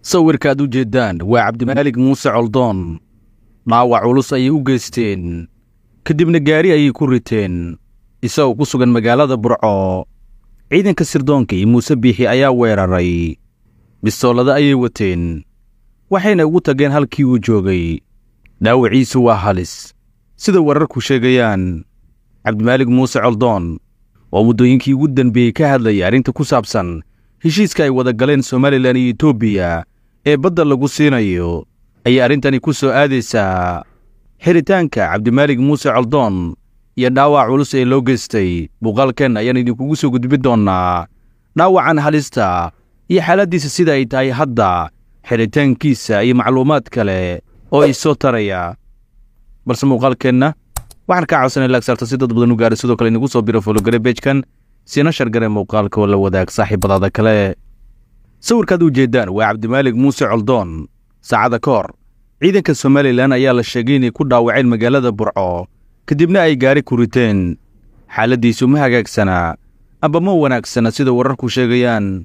sawirka aad u jeeddaan waa cabdimaalig muuse coldoon dhaawac culus ayay u geysteen kadibna gaari ayay ku riteen isagoo ku sugan magaalada burco ciidanka sirdoonka iyo muuse biixi ayaa weeraray bistoolada ayay wateen waxayna ugu tageen halkii uu joogay dhaawaciisu waa halis sida wararku sheegayaan cabdimaalig muuse coldoon oo muddooyinkii ugu dambeeyey ka hadlayay arrinta ku saabsan heshiiska ay wada galeen somalilan iyo etoobiya ee badda lagu siinayo ayaa arrintani ku soo aadaysaa xiritaanka cabdimaalig muuse coldoon iyo dhaawac culus ee loo geystay muuqaalkan ayaan idinkugu soo gudbin doonnaa dhaawacan halista iyo xaaladdiisa sida ay tahay hadda xiritaankiisa iyo macluumaad kale oo isoo taraya balse muuqaalkeenna waxaan kaa codsanay laag si dad badan u gaadha sidoo kale inagu soo biro fologare sina shargare muuqaalkoo la wadaag saaxiibadaada kale sawirkaad u jeeddaan waa cabdimaalig muuse coldoon saacada ka hor ciidanka somalilan ayaa la sheegay inay ku dhaawaceen magaalada burco kadibna ay gaari ku riteen xaaladdiisu ma hagaagsanaa amba ma wanaagsana sida wararku sheegayaan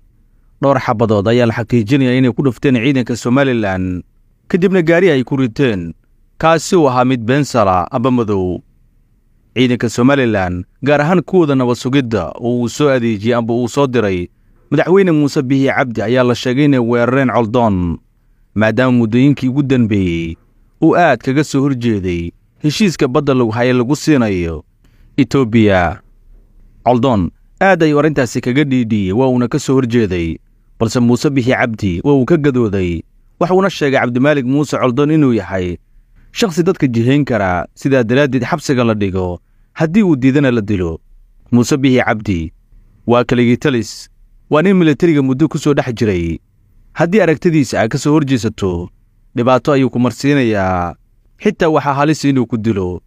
dhowr xabadood ayaa la xaqiijinayaa inay ku dhufteen ciidanka somalilan kadibna gaari ay ku riteen kaasi uu ahaa mid beensala amba madow ciidanka somalilan gaar ahaan kuwooda nabad sugidda oo uu soo adeejiyey amba uu soo diray madaxweyne muuse bihi cabdi ayaa la sheegay inay weerareen coldoon maadaama muddooyinkii ugu dambeeyey uu aad kaga soo horjeeday heshiiska badda loghaye lagu siinayo etoobiya coldoon aad ayuu arrintaasi kaga dhiidhiyey waa uuna ka soo horjeeday balse muuse bihi cabdi waa uu ka gadooday uuna sheegay cabdimaalig muuse coldoon inuu yahay shakhsi dadka jihayn karaa sidaa daraaddeed xabsiga la dhigo haddii uu diidana la dilo muuse bihi cabdi waa kaligitalis waa nin milatariga muddo ku soo dhex jiray haddii aragtidiisa aa ka soo hor dhibaato ayuu ku marsiinayaa xitaa waxaa halis inuu ku dilo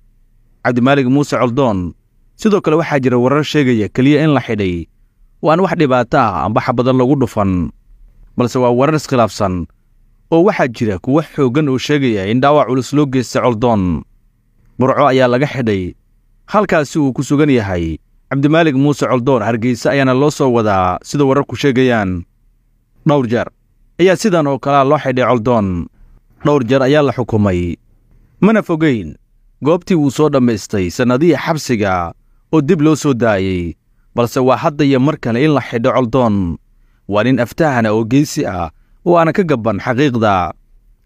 cabdimaalik muuse coldoon sidoo kale waxaa jira warar sheegaya keliya in la xidhay waan wax dhibaato ah amba xabadan lagu dhufan balse waa warar iskhilaafsan oo waxaa jira kuwo xooggan oo sheegaya in dhaawac culus loo geysta coldoon burco ayaa laga xidhay halkaasi uu ku sugan yahay cabdimaalik muuse coldoon hargeysa ayaana loo soo wadaa sida wararku sheegayaan dhowr jeer ayaa sidan oo kalea loo xidhay coldoon dhowr jeer ayaa la xukumay mana fogeyn goobtii wuu soo dhammaystay sannadihii xabsiga oo dib loo soo daayey balse waa hadda iyo mar kale in la xidho coldoon waa nin aftahana oo geesi ah waana ka gabban xaqiiqda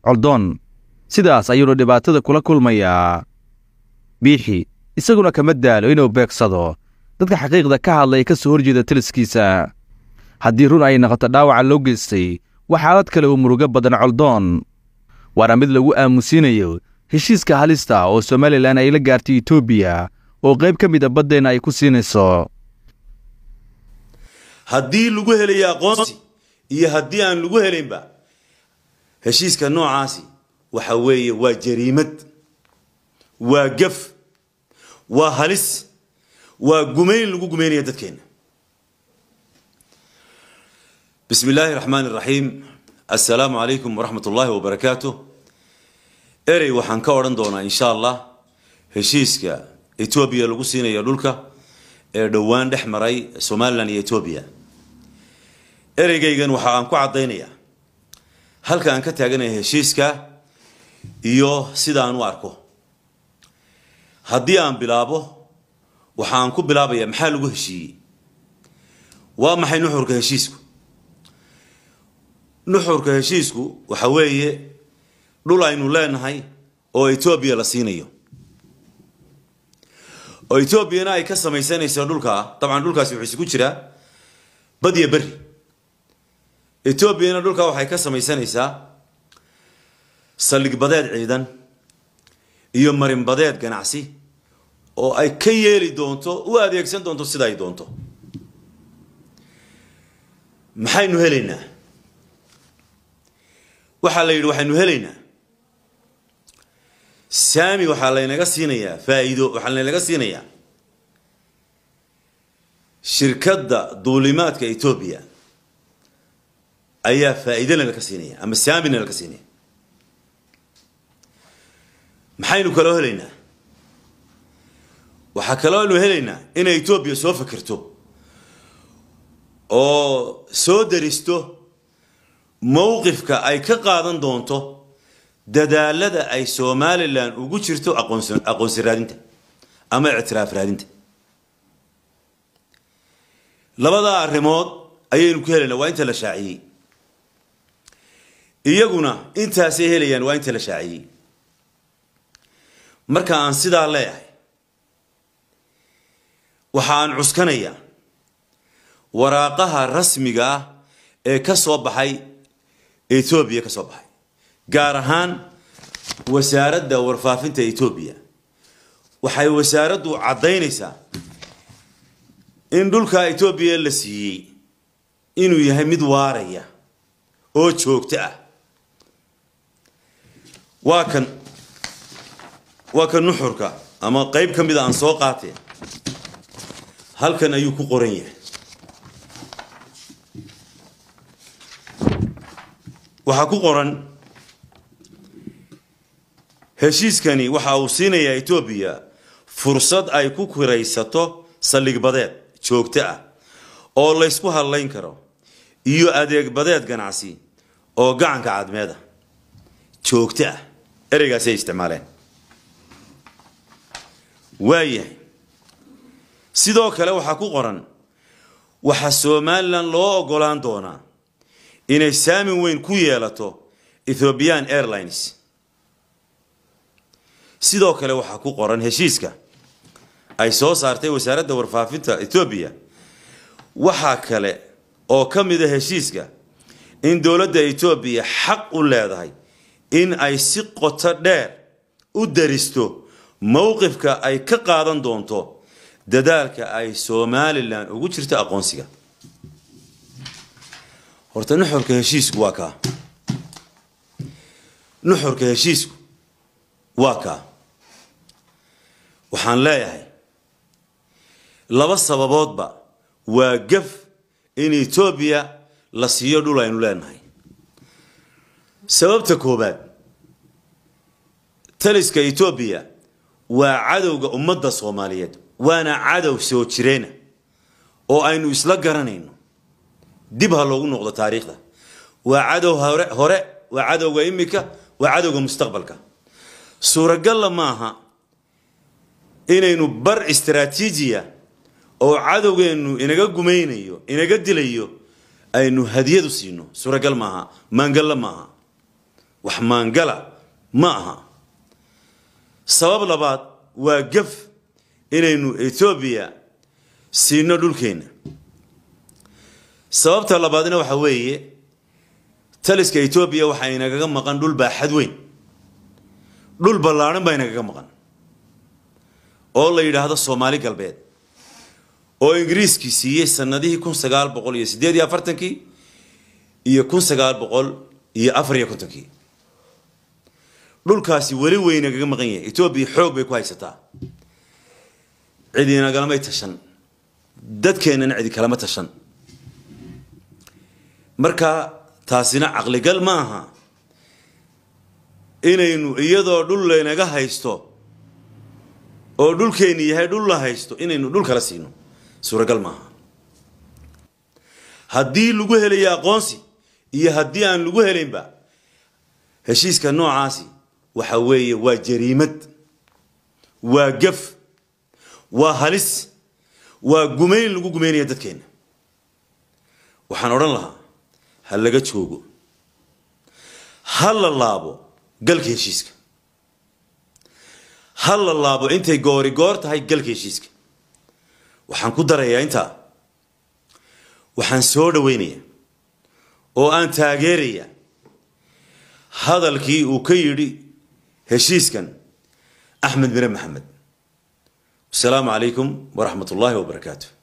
coldoon sidaas ayuuna dhibaatada kula kulmayaa biixi isaguna kama daalo inuu beegsado dadka xaqiiqda ka hadlay ka soo horjeeda taliskiisa haddii run ay noqoto dhaawaca loo geystay wax xaalad kale uu murugo badan coldoon waana mid lagu aamusiinayo heshiiska halista oo somalilan ay la gaartay etoobiya oo qayb ka mid a baddeenna ay ku siinayso haddii lagu helaya aqoonsi iyo haddii aan lagu helaynba heshiiska noocaasi waxa weeye waa jariimad waa gaf waa halis waa gumayn lagu gumaynaya dadkeenna bismi illaahi raxmaan iraxiim assalaamu calaykum waraxmat ullaahi wabarakaatuh erey waxaan ka odhan doonaa insha allah heshiiska etoobiya lagu siinayo dhulka ee dhowaan dhex maray somalilan iyo etoobiya ereygaygan waxa aan ku caddaynayaa halka aan ka taaganaya heshiiska iyo sida aan u arko haddii aan bilaabo waxa aan ku bilaabayaa maxaa lagu heshiiyey waa maxay nuxurka heshiisku nuxurka heshiisku waxa weeye dhul aynu leenahay oo etoobiya la siinayo oo etoobiyana ay ka samaysanayso dhulkaa dabcan dhulkaasi wuxuu isugu jiraa badiyo berri etoobiyana dhulka waxay ka samaysanaysaa saldhig badeed ciidan iyo marinbadeed ganacsi oo ay ka yeeli doonto u adeegsan doonto sida ay doonto maxaynu helaynaa waxaa la yidhi waxaynu helaynaa saami waxaa laynaga siinayaa faa'iido waxaa laynaga siinayaa shirkadda duulimaadka etoobiya ayaa faaidana laka siinaya ama saamina laka siinaya maxaynu kaloo helaynaa waxaa kaloonu helaynaa inay etoobiya soo fakirto oo soo daristo mowqifka ay ka qaadan doonto dadaalada ay somalilan ugu jirto aqoonsi raadinta ama ictiraaf raadinta labada arrimood ayaynu ku helayna waa inta la shaaciyey iyaguna intaasay helayaan waa inta la shaaciyey marka aan sidaa leeyahay waxa aan cuskanayaa waraaqaha rasmiga ah ee ka soo baxay etoobiya ka soo baxay gaar ahaan wasaaradda warfaafinta etoobiya waxay wasaaraddu caddaynaysaa in dhulka etoobiya la siiyey inuu yahay mid waaraya oo joogto ah waa kan waa kan nuxurka ama qayb ka mida ah aan soo qaatay halkan ayuu ku qoran yahay waxaa ku qoran heshiiskani waxa uu siinayaa etoobiya fursad ay ku kiraysato saldhigbadeed joogto ah oo laysku hadlayn karo iyo adeeg badeed ganacsi oo gacanka cadmeed ah joogto ah ereygaasay isticmaaleen waayahay sidoo kale waxaa ku qoran waxaa somalilan loo ogolaan doonaa inay saamin weyn ku yeelato ethiobian airlines sidoo kale waxaa ku qoran heshiiska ay soo saartay wasaaradda warfaafinta ethoobiya waxaa kale oo ka mid a ah heshiiska in dowladda etoobiya xaq u leedahay in ay si qoto dheer u daristo mowqifka ay ka qaadan doonto dadaalka ay somalilan ugu jirto aqoonsiga horta nuxurka heshiisku waa kaa nuxurka heshiisku waa kaa waxaan leeyahay laba sababoodba waa gaf in etoobiya la siiyo dhul aynu leenahay sababta koobaad taliska etoobiya waa cadowga ummadda soomaaliyeed waana cadow soo jireena oo aynu isla garanayno dib ha loogu noqdo taariikhda waa cadow hore hore waa cadowga imika waa cadowga mustaqbalka suuragalla maaha inaynu bar istaraatiijiya oo cadowgeennu inaga gumaynayo inaga dilayo aynu hadiyad u siino suuragal maaha maangalla maaha wax maangala ma aha sabab labaad waa gaf inaynu etoobiya siino dhulkeenna sababta labaadna waxa weeye taliska etoobiya waxaa inagaga maqan dhul baaxad weyn dhul ballaaran baa inagaga maqan oo la yidhaahdo soomaali galbeed oo ingiriiskii siiyey sanadihii kun sagaal boqol iyo siddeed iyo afartankii iyo kun sagaal boqol iyo afar iyo kontonkii dhulkaasi weli weyna kaga maqan yahay etoobiya xoog bay ku haysataa cidinaagalamay tashan dadkeennana cidi kalama tashan marka taasina caqligal ma aha inaynu iyadoo dhul laynaga haysto oo dhulkeenni yahay dhul la haysto inaynu dhul kala siino suuragal maaha haddii lagu helayo aqoonsi iyo haddii aan lagu helaynba heshiiska noocaasi waxa weeye waa jariimad waa gaf waa halis waa gumayn lagu gumaynaya dadkeenna waxaan odhan lahaa ha laga joogo ha la laabo galka heshiiska ha la laabo intay goori goor tahay galka heshiiska waxaan ku darayaa intaa waxaan soo dhaweynaya oo aan taageerayaa hadalkii uu ka yidhi هشيس كان أحمد بن محمد السلام عليكم ورحمة الله وبركاته